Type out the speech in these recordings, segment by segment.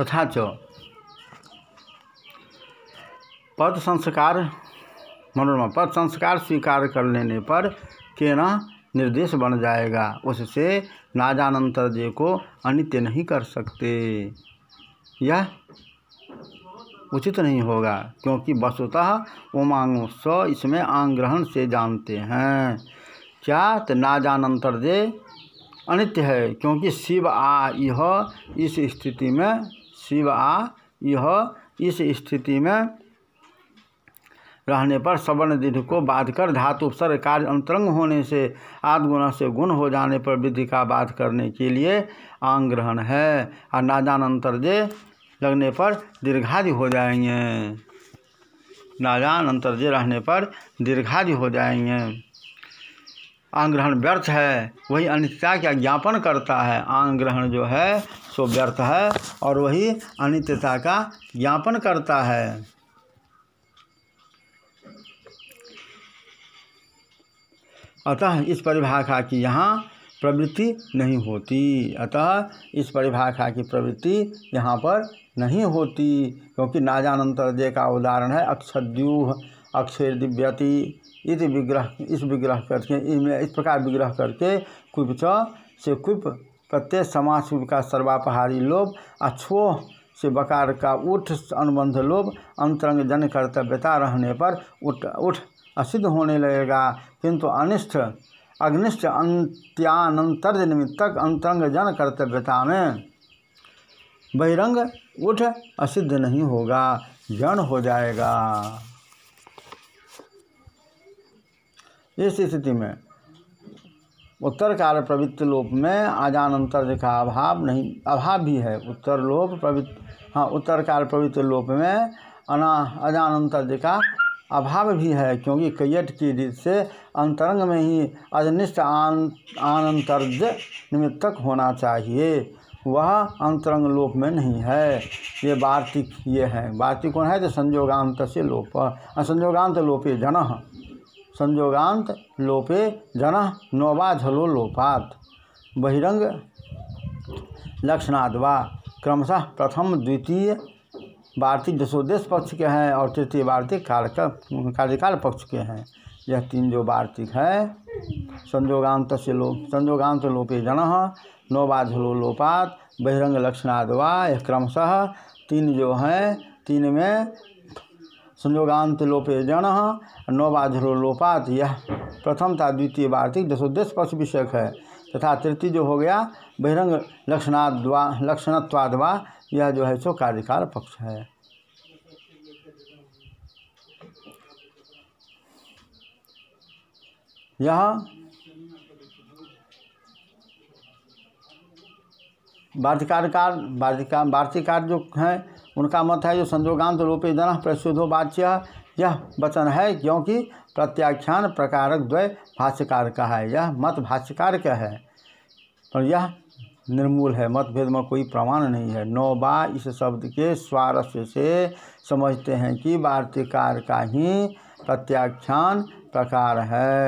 तथा च पद संस्कार मनोरमा पद संस्कार स्वीकार कर लेने पर के न निर्देश बन जाएगा उससे नाजानंतर जय को अनित्य नहीं कर सकते यह उचित नहीं होगा क्योंकि वस्तुतः उमांगों स इसमें आंग्रहण से जानते हैं क्या तो नाजानंतर जे अनित्य है क्योंकि शिव आ यह इस स्थिति में शिवा यह इस स्थिति में रहने पर सवर्ण दीर्घ को बाध कर धातु उपसर्ग कार्य अंतरंग होने से आदगुण से गुण हो जाने पर विधि का बाध करने के लिए आंग्रहण ग्रहण है और नाजान अंतर्जय लगने पर दीर्घादि हो जाएंगे नाजान अंतर्जय रहने पर दीर्घादि हो जाएंगे आग्रहण व्यर्थ है वही अनित्यता का ज्ञापन करता है आग्रहण जो है सो व्यर्थ है और वही अनित्यता का ज्ञापन करता है अतः इस परिभाषा की यहाँ प्रवृत्ति नहीं होती अतः इस परिभाषा की प्रवृत्ति यहाँ पर नहीं होती क्योंकि नाजानंतर दे का उदाहरण है अक्षद्यूह अक्षर दिव्यति इस विग्रह इस विग्रह करके इसमें इस प्रकार विग्रह करके छ से कुप समाज समास का सर्वापहारी लोभ अछोह से बकार का उठ अनुबंध लोभ अंतरंग जन कर्तव्यता रहने पर उठ उठ असिद्ध होने लगेगा किंतु अनिष्ट अग्निष्ट अंत्यानंतर निमित्तक अंतरंग जन कर्तव्यता में बहिरंग उठ असिद्ध नहीं होगा जन हो जाएगा इस स्थिति में उत्तर काल प्रवृत्ति लोप में आजान अंतर का अभाव नहीं अभाव भी है उत्तर लोप प्रवृत्ति हाँ उत्तर काल प्रवृत्ति लोप में अना अजान अंतर का अभाव भी है क्योंकि कैयट की रीत से अंतरंग में ही अजनिष्ट आन आनंतर्ज निमित्तक होना चाहिए वह अंतरंग लोप में नहीं है ये वार्तिक ये है वार्तिक कौन है तो संयोगांत से लोप संजोगांत लोपे जन संयोगांत लोपे जन नौबाधलो लोपात बहिरंग लक्षणादवा क्रमशः प्रथम द्वितीय भारतीय दशोदेश पक्ष के हैं और तृतीय वार्तिक कार्यक कार्यकाल पक्ष के हैं यह तीन जो वार्तिक है संयोगांत से लोप संयोगांत लोपे जन नौबाधलो लोपात बहिरंग लक्षणादवा यह क्रमशः तीन जो हैं तीन में संयोगांत लोपे जन नौबाधरो लोपात यह प्रथम था द्वितीय वार्तिक दशोदेश पक्ष विषयक है तथा तृतीय जो हो गया बहिरंग लक्षणाद्वा लक्षणत्वाद्वा यह जो है सो कार्यकाल पक्ष है यह वार्तिकारकार वार्तिका वार्तिकार जो हैं उनका मत है जो संजोगांत प्रसिद्ध हो वाच्य यह वचन है क्योंकि प्रत्याख्यान प्रकारक द्वय भाष्यकार का है यह मत भाष्यकार का है और यह निर्मूल है मतभेद में कोई प्रमाण नहीं है नौबा इस शब्द के स्वारस्य से समझते हैं कि वार्तिकार का ही प्रत्याख्यान प्रकार है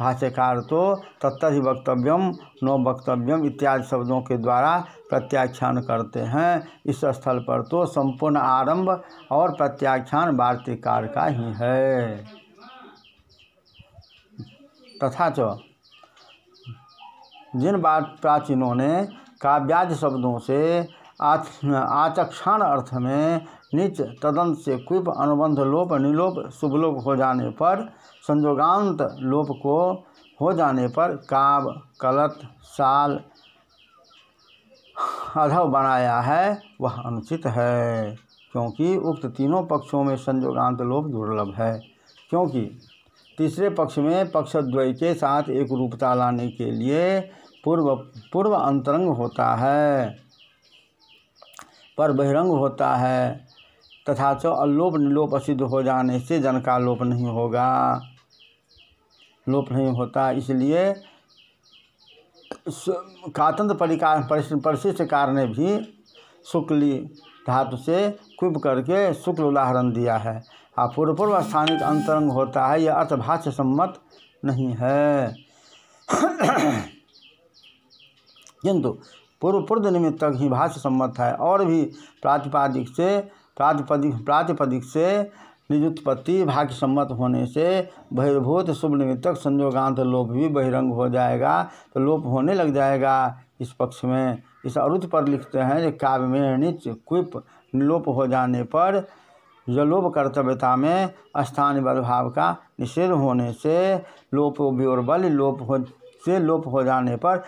भाष्यकार तो तत्त ही वक्तव्यम नो वक्तव्यम इत्यादि शब्दों के द्वारा प्रत्याख्यान करते हैं इस स्थल पर तो संपूर्ण आरंभ और प्रत्याख्यान वार्तिकार का ही है तथा च जिन बात प्राचीनों ने काव्यादि शब्दों से आचक्षण अर्थ में नीच तदंत से कुप अनुबंध लोप निलोप शुभलोप हो जाने पर संजोगांत लोप को हो जाने पर काव कलत साल अधव बनाया है वह अनुचित है क्योंकि उक्त तीनों पक्षों में संजोगांत लोप दुर्लभ है क्योंकि तीसरे पक्ष में पक्षद्वय के साथ एक रूपता लाने के लिए पूर्व पूर्व अंतरंग होता है पर बहिरंग होता है तथा च अलोप निलोप असिद्ध हो जाने से जन का लोप नहीं होगा लोप नहीं होता इसलिए कातंत्र परिकार परिशिष्ट कार ने भी शुक्ली धातु से कुब करके शुक्ल उदाहरण दिया है और पूर्व पूर्व स्थानिक अंतरंग होता है यह अर्थभाष्य सम्मत नहीं है किंतु पूर्व पूर्व निमित्तक ही भाष्य सम्मत है और भी प्रातिपादिक से प्रातिपदिक प्रातिपदिक से निजुत्पत्ति भाग्य सम्मत होने से बहिर्भूत शुभ निमित्तक संयोगांत लोप भी बहिरंग हो जाएगा तो लोप होने लग जाएगा इस पक्ष में इस अरुत पर लिखते हैं काव्य में निच क्विप लोप हो जाने पर जलोप कर्तव्यता में स्थान बदभाव का निषेध होने से लोप व्योरबल लोप हो से लोप हो जाने पर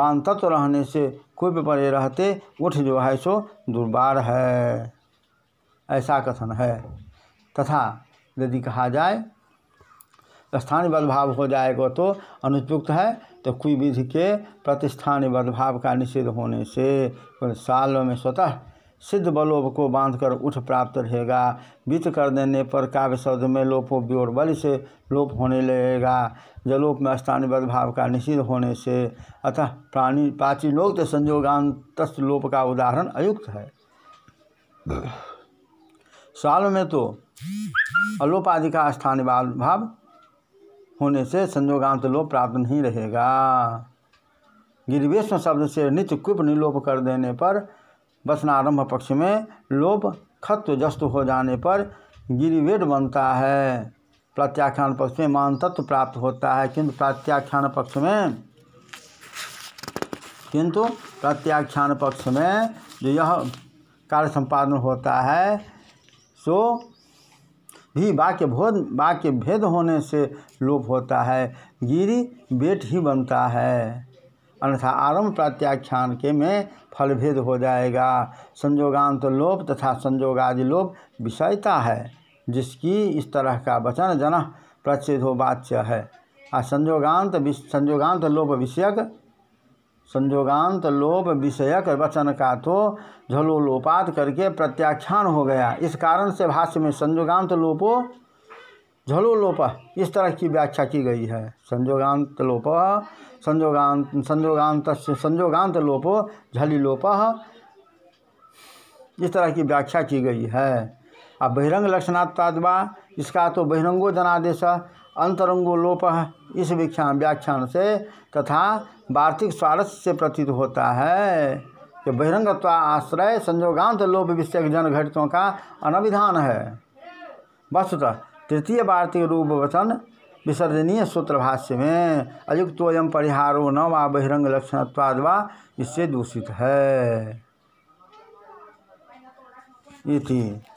बांधतत्व रहने से कुप परे रहते उठ जो है सो दुर्बार है ऐसा कथन है तथा यदि कहा जाए स्थानीय बदभाव हो जाएगा तो अनुपयुक्त है तो कोई विधि के प्रतिष्ठान बदभाव का निषेध होने से साल में स्वतः सिद्ध बलोभ को बांधकर उठ प्राप्त रहेगा वित्त कर देने पर काव्य शब्द में लोपो ब्योर बल से लोप होने लगेगा जलोप में स्थानीय बदभाव का निषिद्ध होने से अतः प्राणी प्राचीनोक्त संयोगांत लोप का उदाहरण अयुक्त है साल में तो का स्थान भाव होने से संयोगांत लोप प्राप्त नहीं रहेगा गिरिवेश्व शब्द से नित्य कुप निलोप कर देने पर वसनारंभ पक्ष में लोप खत्व जस्त हो जाने पर गिरिवेद बनता है प्रत्याख्यान पक्ष में मान तत्व प्राप्त होता है किंतु प्रत्याख्यान पक्ष में किंतु प्रत्याख्यान पक्ष में जो यह कार्य संपादन होता है सो भी वाक्य भोद वाक्य भेद होने से लोप होता है गिरी बेट ही बनता है अन्यथा आरंभ प्रत्याख्यान के में फलभेद हो जाएगा संजोगांत तो लोप तथा संजोगादि लोप विषयता है जिसकी इस तरह का वचन जन वाच्य है और संयोगांत तो लोप विषयक संजोगांत लोप विषयक वचन का तो झलोलोपात करके प्रत्याख्यान हो गया इस कारण से भाष्य में संजोगांत लोपो झलोलोप इस तरह की व्याख्या की गई है संजोगांत लोप संजोगांत संजोगांत संजोगांत लोपो झली लोप इस तरह की व्याख्या की गई है अब बहिरंग लक्षणात्वा इसका तो बहिरंगो जनादेश अंतरंगो लोप इस विख्यान व्याख्यान से तथा वार्तिक स्वारस्य से प्रतीत होता है कि बहिरंगत्वा आश्रय संयोगांत लोभ विषय जन घटितों का अनविधान है वस्तुतः तृतीय वार्तिक रूप वचन विसर्जनीय सूत्र भाष्य में अयुक्तोयम परिहारो न व बहिरंग लक्षणत्वाद व इससे दूषित है इति